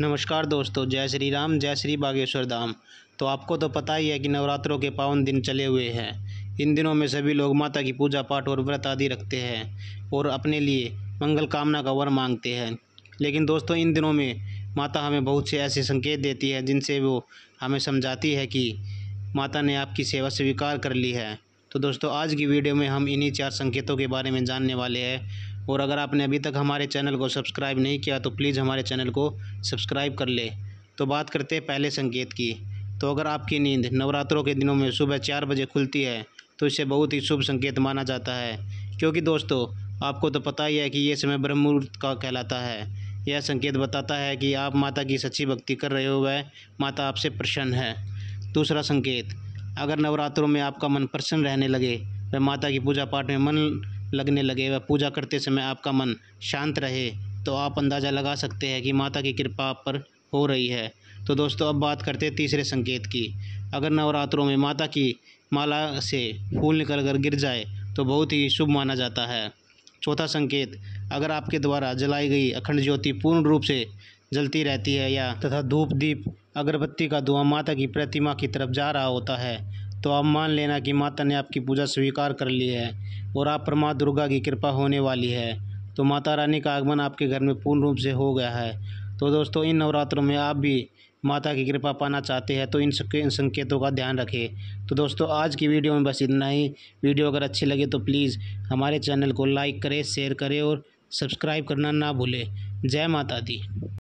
नमस्कार दोस्तों जय श्री राम जय श्री बागेश्वर धाम तो आपको तो पता ही है कि नवरात्रों के पावन दिन चले हुए हैं इन दिनों में सभी लोग माता की पूजा पाठ और व्रत आदि रखते हैं और अपने लिए मंगल कामना का वर मांगते हैं लेकिन दोस्तों इन दिनों में माता हमें बहुत से ऐसे संकेत देती है जिनसे वो हमें समझाती है कि माता ने आपकी सेवा स्वीकार कर ली है तो दोस्तों आज की वीडियो में हम इन्हीं चार संकेतों के बारे में जानने वाले हैं और अगर आपने अभी तक हमारे चैनल को सब्सक्राइब नहीं किया तो प्लीज़ हमारे चैनल को सब्सक्राइब कर ले तो बात करते हैं पहले संकेत की तो अगर आपकी नींद नवरात्रों के दिनों में सुबह चार बजे खुलती है तो इसे बहुत ही शुभ संकेत माना जाता है क्योंकि दोस्तों आपको तो पता ही है कि ये समय ब्रह्म मुहूर्त का कहलाता है यह संकेत बताता है कि आप माता की सच्ची भक्ति कर रहे हो वह माता आपसे प्रसन्न है दूसरा संकेत अगर नवरात्रों में आपका मन प्रसन्न रहने लगे वह माता की पूजा पाठ में मन लगने लगे व पूजा करते समय आपका मन शांत रहे तो आप अंदाज़ा लगा सकते हैं कि माता की कृपा आप पर हो रही है तो दोस्तों अब बात करते हैं तीसरे संकेत की अगर नवरात्रों में माता की माला से फूल निकल कर गिर जाए तो बहुत ही शुभ माना जाता है चौथा संकेत अगर आपके द्वारा जलाई गई अखंड ज्योति पूर्ण रूप से जलती रहती है या तथा धूप दीप अगरबत्ती का धुआं माता की प्रतिमा की तरफ जा रहा होता है तो आप मान लेना कि माता ने आपकी पूजा स्वीकार कर ली है और आप पर माँ दुर्गा की कृपा होने वाली है तो माता रानी का आगमन आपके घर में पूर्ण रूप से हो गया है तो दोस्तों इन नवरात्रों में आप भी माता की कृपा पाना चाहते हैं तो इन संकेतों का ध्यान रखें तो दोस्तों आज की वीडियो में बस इतना ही वीडियो अगर अच्छी लगे तो प्लीज़ हमारे चैनल को लाइक करें शेयर करें और सब्सक्राइब करना ना भूलें जय माता दी